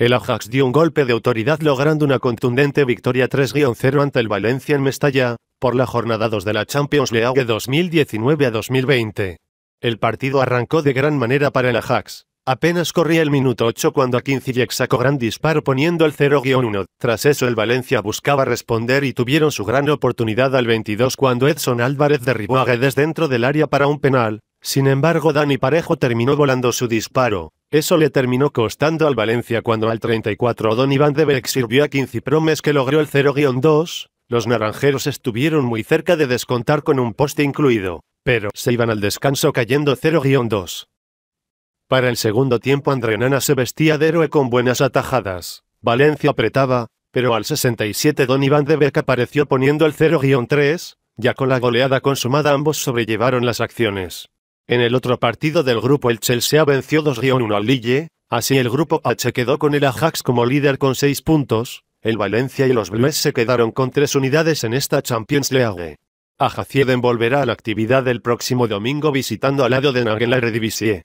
El Ajax dio un golpe de autoridad logrando una contundente victoria 3-0 ante el Valencia en Mestalla, por la jornada 2 de la Champions League 2019 a 2020. El partido arrancó de gran manera para el Ajax. Apenas corría el minuto 8 cuando Akincillek sacó gran disparo poniendo el 0-1. Tras eso el Valencia buscaba responder y tuvieron su gran oportunidad al 22 cuando Edson Álvarez derribó a Guedes dentro del área para un penal. Sin embargo Dani Parejo terminó volando su disparo. Eso le terminó costando al Valencia cuando al 34 Don Iván de Beck sirvió a 15 promes que logró el 0-2. Los naranjeros estuvieron muy cerca de descontar con un poste incluido, pero se iban al descanso cayendo 0-2. Para el segundo tiempo Nana se vestía de héroe con buenas atajadas. Valencia apretaba, pero al 67 Don Iván de Beck apareció poniendo el 0-3. Ya con la goleada consumada ambos sobrellevaron las acciones. En el otro partido del grupo el Chelsea venció 2-1 al Lille, así el grupo H quedó con el Ajax como líder con 6 puntos, el Valencia y los Blues se quedaron con 3 unidades en esta Champions League. Ajacieden volverá a la actividad el próximo domingo visitando al lado de Nagel Redivisie.